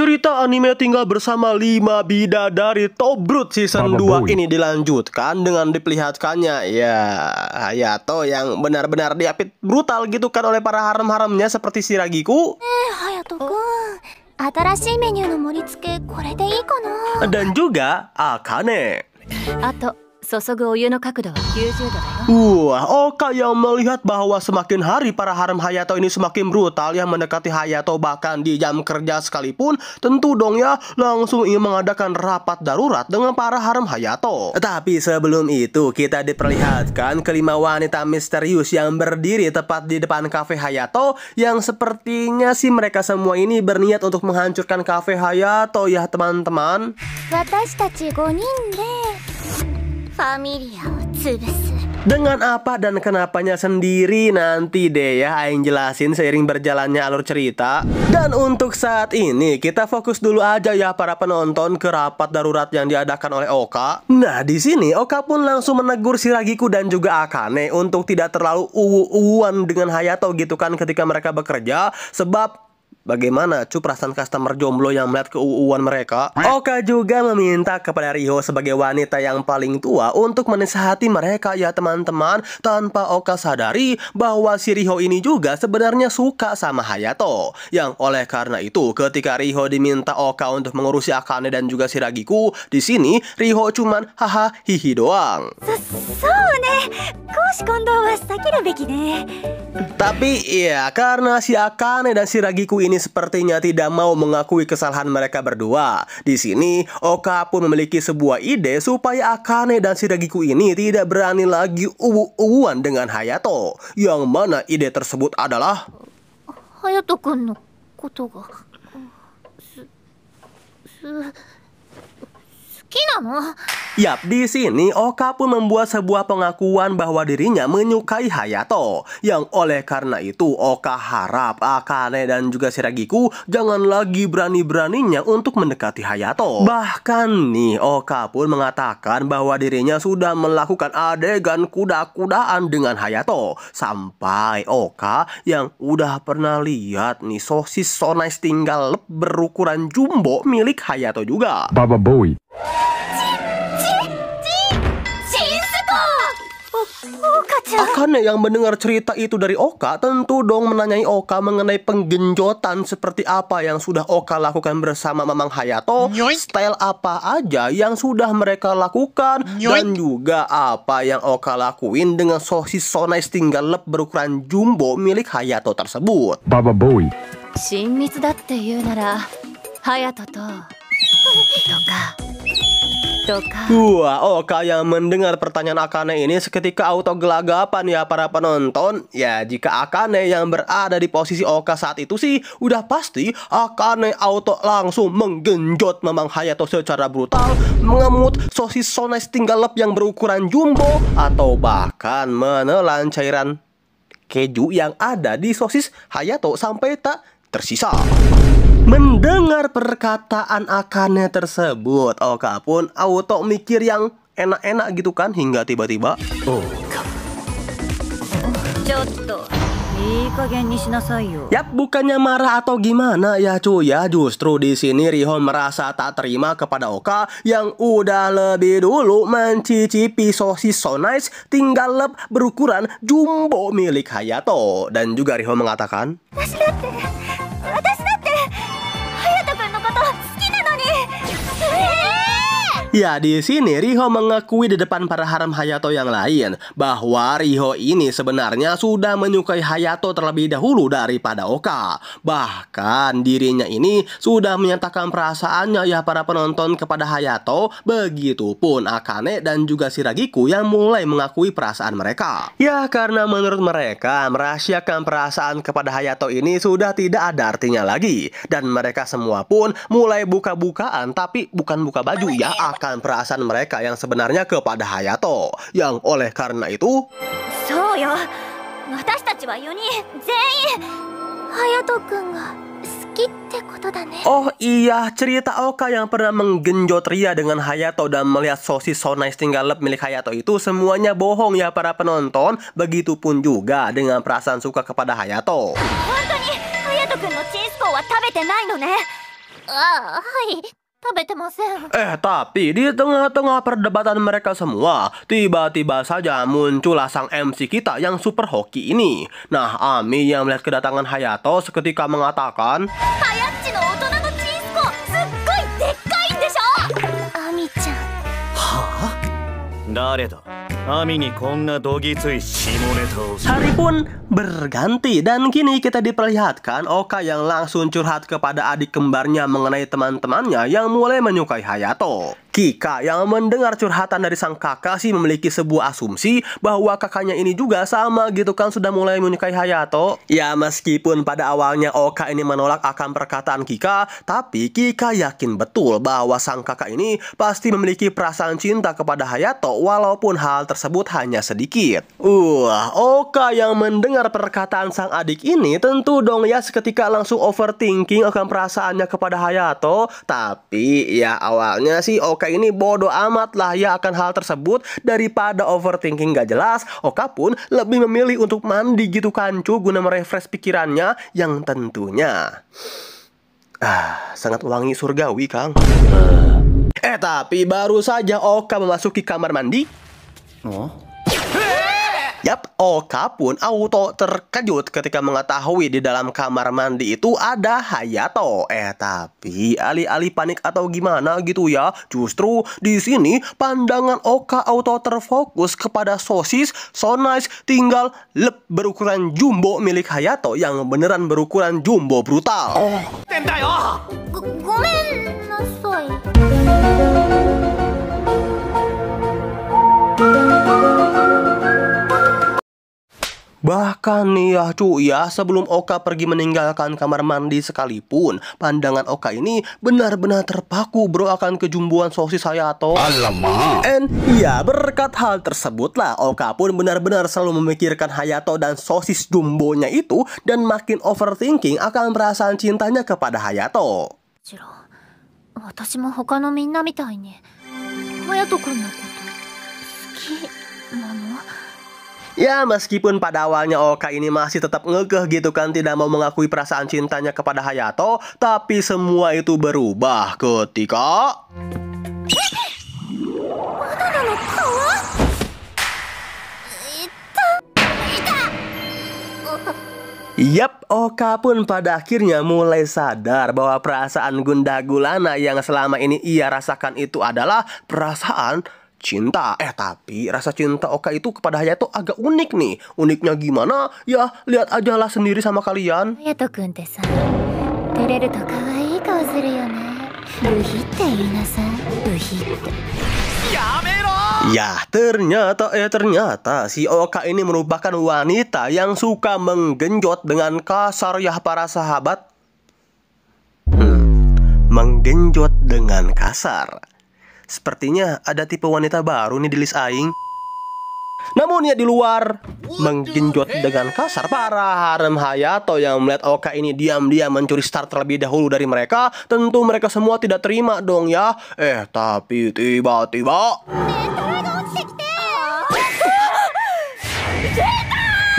Cerita anime tinggal bersama 5 dari Tobrut season Mama 2 ini dilanjutkan dengan diperlihatkannya ya Hayato yang benar-benar diapit brutal gitu kan oleh para haram-haramnya seperti si Ragiku. Eh, Hayato-kun. Dan juga Akane. Ato Wah, Oka oh, yang melihat bahwa semakin hari para harem Hayato ini semakin brutal yang mendekati Hayato bahkan di jam kerja sekalipun, tentu dong ya langsung ingin mengadakan rapat darurat dengan para harem Hayato. Tapi sebelum itu kita diperlihatkan kelima wanita misterius yang berdiri tepat di depan kafe Hayato yang sepertinya si mereka semua ini berniat untuk menghancurkan kafe Hayato ya teman-teman familia Dengan apa dan kenapanya sendiri nanti deh ya Aing jelasin seiring berjalannya alur cerita Dan untuk saat ini kita fokus dulu aja ya para penonton ke rapat darurat yang diadakan oleh Oka Nah di sini Oka pun langsung menegur si Ragiku dan juga Akane Untuk tidak terlalu uwu-uwuan dengan Hayato gitu kan ketika mereka bekerja Sebab Bagaimana cu perasaan customer jomblo yang melihat keuuan mereka? Oka juga meminta kepada Rio sebagai wanita yang paling tua untuk menasehati mereka ya teman-teman tanpa Oka sadari bahwa si Rio ini juga sebenarnya suka sama Hayato. Yang oleh karena itu ketika Rio diminta Oka untuk mengurusi Akane dan juga si Ragiku di sini Rio cuman haha hihi doang. Tapi ya karena si Akane dan si Ragiku ini ini sepertinya tidak mau mengakui kesalahan mereka berdua. Di sini, Oka pun memiliki sebuah ide supaya Akane dan Shiragiku ini tidak berani lagi uwu-uwuan dengan Hayato. Yang mana ide tersebut adalah... Hayato-kun no koto ga... Su... Su... Suki Yap, di sini Oka pun membuat sebuah pengakuan bahwa dirinya menyukai Hayato. Yang oleh karena itu Oka harap Akane dan juga Shiragiku jangan lagi berani-beraninya untuk mendekati Hayato. Bahkan nih Oka pun mengatakan bahwa dirinya sudah melakukan adegan kuda-kudaan dengan Hayato. Sampai Oka yang udah pernah lihat nih sosis sonais tinggal berukuran jumbo milik Hayato juga. Baba Bowie. Akane yang mendengar cerita itu dari Oka tentu dong menanyai Oka mengenai penggenjotan seperti apa yang sudah Oka lakukan bersama Mamang Hayato, style apa aja yang sudah mereka lakukan, dan juga apa yang Oka lakuin dengan sosis sonai tinggal lep berukuran jumbo milik Hayato tersebut. Baba Coka. Wah, Oka yang mendengar pertanyaan Akane ini seketika auto gelagapan ya para penonton. Ya, jika Akane yang berada di posisi Oka saat itu sih, udah pasti Akane auto langsung menggenjot memang Hayato secara brutal, mengemut sosis sones tinggal lep yang berukuran jumbo, atau bahkan menelan cairan keju yang ada di sosis Hayato sampai tak tersisa. Mendengar perkataan Akane tersebut, Oka oh, pun auto mikir yang enak-enak gitu kan hingga tiba-tiba oh. Yap, bukannya marah atau gimana ya cuy ya, justru di sini Riho merasa tak terima kepada Oka yang udah lebih dulu mencicipi sosis so nice tinggal leb berukuran jumbo milik Hayato dan juga Rihom mengatakan. Ya, di sini Riho mengakui di depan para haram Hayato yang lain bahwa Riho ini sebenarnya sudah menyukai Hayato terlebih dahulu daripada Oka. Bahkan dirinya ini sudah menyatakan perasaannya ya para penonton kepada Hayato, begitupun Akane dan juga Shiragiku yang mulai mengakui perasaan mereka. Ya, karena menurut mereka merahasiakan perasaan kepada Hayato ini sudah tidak ada artinya lagi dan mereka semua pun mulai buka-bukaan tapi bukan buka baju ya meluapkan perasaan mereka yang sebenarnya kepada Hayato, yang oleh karena itu... Oh iya, cerita Oka yang pernah menggenjot Ria dengan Hayato dan melihat sosis so nice tinggal lep milik Hayato itu semuanya bohong ya para penonton. Begitupun juga dengan perasaan suka kepada Hayato. ああ、はい、Eh, tapi di tengah-tengah perdebatan mereka semua, tiba-tiba saja muncullah sang MC kita yang super hoki ini. Nah, Ami yang melihat kedatangan Hayato seketika mengatakan, Hayachi no otona no chinsuko sukoi dekkai desho. Ami-chan. Hah? Hari pun berganti dan kini kita diperlihatkan Oka yang langsung curhat kepada adik kembarnya mengenai teman-temannya yang mulai menyukai Hayato. Kika yang mendengar curhatan dari sang kakak sih memiliki sebuah asumsi bahwa kakaknya ini juga sama gitu kan sudah mulai menyukai Hayato. Ya meskipun pada awalnya Oka ini menolak akan perkataan Kika, tapi Kika yakin betul bahwa sang kakak ini pasti memiliki perasaan cinta kepada Hayato walaupun hal tersebut hanya sedikit. uh, Oka yang mendengar perkataan sang adik ini tentu dong ya seketika langsung overthinking akan perasaannya kepada Hayato, tapi ya awalnya sih Oka Oka ini bodo amat lah ya akan hal tersebut daripada overthinking gak jelas. Oka pun lebih memilih untuk mandi gitu kancu guna merefresh pikirannya yang tentunya ah, sangat wangi surgawi Kang. Eh, eh tapi baru saja Oka memasuki kamar mandi. Oh. Yap, Oka oh pun auto terkejut ketika mengetahui di dalam kamar mandi itu ada Hayato. Eh, tapi alih-alih panik atau gimana gitu ya, justru di sini pandangan Oka auto terfokus kepada sosis so nice tinggal lep berukuran jumbo milik Hayato yang beneran berukuran jumbo brutal. Oh. oh. Bahkan nih ya cu ya sebelum Oka pergi meninggalkan kamar mandi sekalipun Pandangan Oka ini benar-benar terpaku bro akan kejumbuan sosis Hayato Alamak And ya berkat hal tersebutlah Oka pun benar-benar selalu memikirkan Hayato dan sosis jumbonya itu Dan makin overthinking akan perasaan cintanya kepada Hayato Jiro, Ya meskipun pada awalnya Oka ini masih tetap ngekeh gitu kan tidak mau mengakui perasaan cintanya kepada Hayato Tapi semua itu berubah ketika... Yap, Oka pun pada akhirnya mulai sadar bahwa perasaan Gundagulana yang selama ini ia rasakan itu adalah perasaan cinta. Eh tapi rasa cinta Oka itu kepada Hayato agak unik nih. Uniknya gimana? Ya lihat aja lah sendiri sama kalian. Ya, ternyata eh ternyata si Oka ini merupakan wanita yang suka menggenjot dengan kasar ya para sahabat. Hmm, menggenjot dengan kasar. Sepertinya ada tipe wanita baru nih di list aing. Namun ya di luar menggenjot dengan kasar para harem Hayato yang melihat Oka ini diam-diam mencuri start terlebih dahulu dari mereka Tentu mereka semua tidak terima dong ya Eh tapi tiba-tiba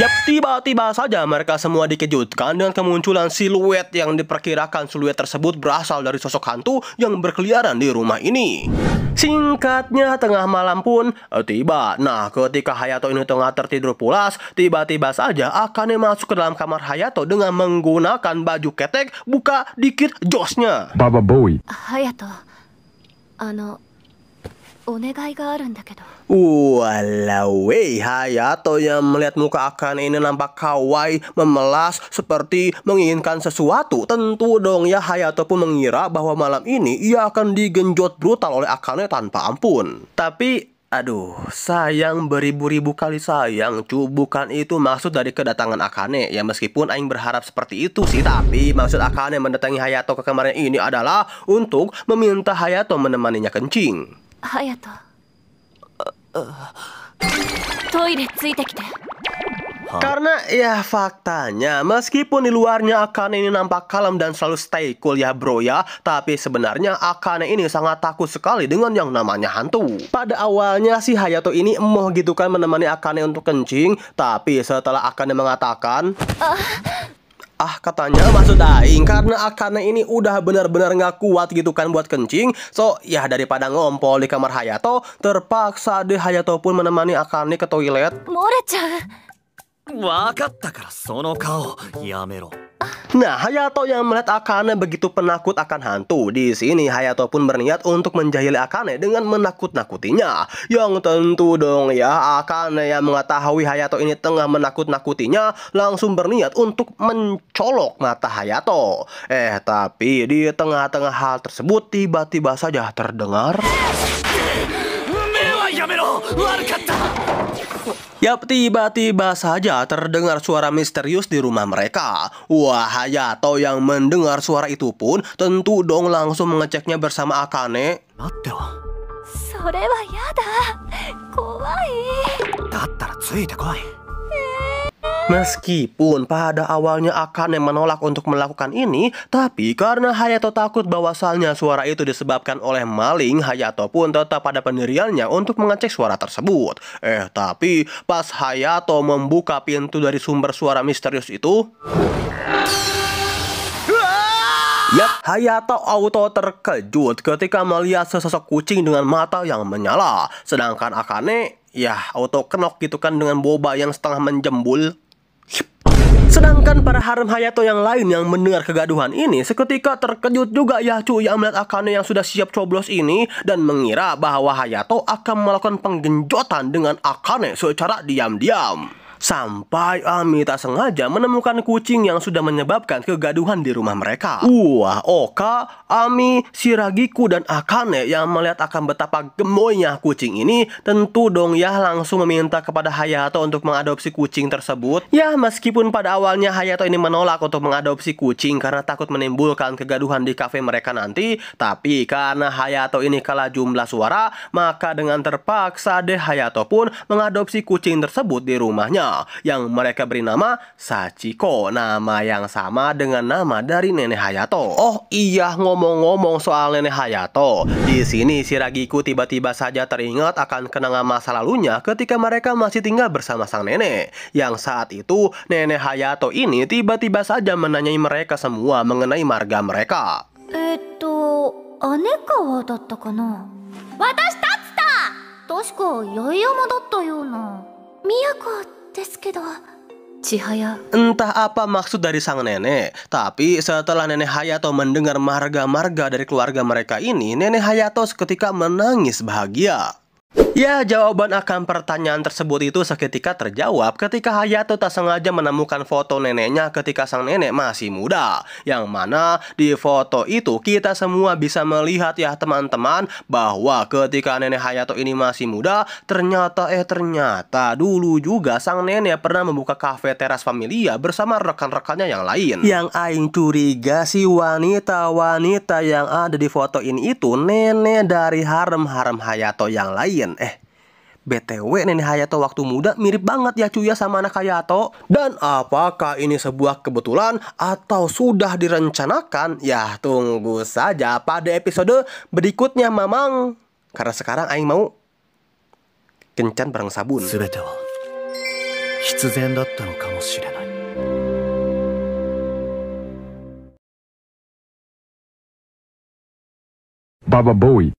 Yap, tiba-tiba saja mereka semua dikejutkan dengan kemunculan siluet yang diperkirakan siluet tersebut berasal dari sosok hantu yang berkeliaran di rumah ini. Singkatnya tengah malam pun eh, tiba. Nah, ketika Hayato ini tengah tertidur pulas, tiba-tiba saja Akane masuk ke dalam kamar Hayato dengan menggunakan baju ketek buka dikit josnya. Baba Boy. Hayato, ano, お願いがあるんだけど。Walau, Hayato yang melihat muka Akane ini nampak kawaii, memelas, seperti menginginkan sesuatu. Tentu dong ya Hayato pun mengira bahwa malam ini ia akan digenjot brutal oleh Akane tanpa ampun. Tapi Aduh, sayang beribu-ribu kali sayang cu Bukan itu maksud dari kedatangan Akane Ya meskipun Aing berharap seperti itu sih Tapi maksud Akane mendatangi Hayato ke kamarnya ini adalah Untuk meminta Hayato menemaninya kencing 隼人 toilet karena ya faktanya meskipun di luarnya Akane ini nampak kalem dan selalu stay cool ya bro ya Tapi sebenarnya Akane ini sangat takut sekali dengan yang namanya hantu Pada awalnya si Hayato ini emoh gitu kan menemani Akane untuk kencing Tapi setelah Akane mengatakan ah, ah katanya maksud aing karena Akane ini udah benar-benar nggak kuat gitu kan buat kencing so ya daripada ngompol di kamar Hayato terpaksa deh Hayato pun menemani Akane ke toilet Wah, Nah, Hayato yang melihat Akane begitu penakut akan hantu. Di sini Hayato pun berniat untuk menjahili Akane dengan menakut-nakutinya. Yang tentu dong ya, Akane yang mengetahui Hayato ini tengah menakut-nakutinya langsung berniat untuk mencolok mata Hayato. Eh, tapi di tengah-tengah hal tersebut tiba-tiba saja terdengar. Ya, Yap, tiba-tiba saja terdengar suara misterius di rumah mereka. Wah, Hayato yang mendengar suara itu pun tentu dong langsung mengeceknya bersama Akane. Mattewa. それはやだ怖いだったらついてこい Meskipun pada awalnya Akane menolak untuk melakukan ini, tapi karena Hayato takut bahwasalnya suara itu disebabkan oleh maling, Hayato pun tetap pada pendiriannya untuk mengecek suara tersebut. Eh, tapi pas Hayato membuka pintu dari sumber suara misterius itu... Yap, Hayato auto terkejut ketika melihat sesosok kucing dengan mata yang menyala. Sedangkan Akane, ya auto kenok gitu kan dengan boba yang setengah menjembul. Sedangkan para harem Hayato yang lain yang mendengar kegaduhan ini seketika terkejut juga ya cu yang melihat Akane yang sudah siap coblos ini dan mengira bahwa Hayato akan melakukan penggenjotan dengan Akane secara diam-diam. Sampai Ami tak sengaja menemukan kucing yang sudah menyebabkan kegaduhan di rumah mereka. Wah, Oka, Ami, Siragiku dan Akane yang melihat akan betapa gemoynya kucing ini, tentu dong ya langsung meminta kepada Hayato untuk mengadopsi kucing tersebut. Ya, meskipun pada awalnya Hayato ini menolak untuk mengadopsi kucing karena takut menimbulkan kegaduhan di kafe mereka nanti, tapi karena Hayato ini kalah jumlah suara, maka dengan terpaksa deh Hayato pun mengadopsi kucing tersebut di rumahnya yang mereka beri nama Sachiko, nama yang sama dengan nama dari nenek Hayato. Oh iya, ngomong-ngomong soal nenek Hayato, di sini si Ragiku tiba-tiba saja teringat akan kenangan masa lalunya ketika mereka masih tinggal bersama sang nenek. Yang saat itu nenek Hayato ini tiba-tiba saja menanyai mereka semua mengenai marga mereka. Itu anekawa datta kana? Watashi Miyako Cihaya. Entah apa maksud dari sang nenek, tapi setelah nenek Hayato mendengar marga-marga dari keluarga mereka ini, nenek Hayato seketika menangis bahagia. Ya, jawaban akan pertanyaan tersebut itu seketika terjawab ketika Hayato tak sengaja menemukan foto neneknya ketika sang nenek masih muda. Yang mana di foto itu kita semua bisa melihat ya teman-teman bahwa ketika nenek Hayato ini masih muda, ternyata eh ternyata dulu juga sang nenek pernah membuka kafe teras familia bersama rekan-rekannya yang lain. Yang aing curiga si wanita-wanita yang ada di foto ini itu nenek dari harem-harem Hayato yang lain. Eh BTW nenek Hayato waktu muda mirip banget ya cuy ya sama anak Hayato. Dan apakah ini sebuah kebetulan atau sudah direncanakan? Ya tunggu saja pada episode berikutnya Mamang. Karena sekarang Aing mau kencan bareng sabun. Baba Bowie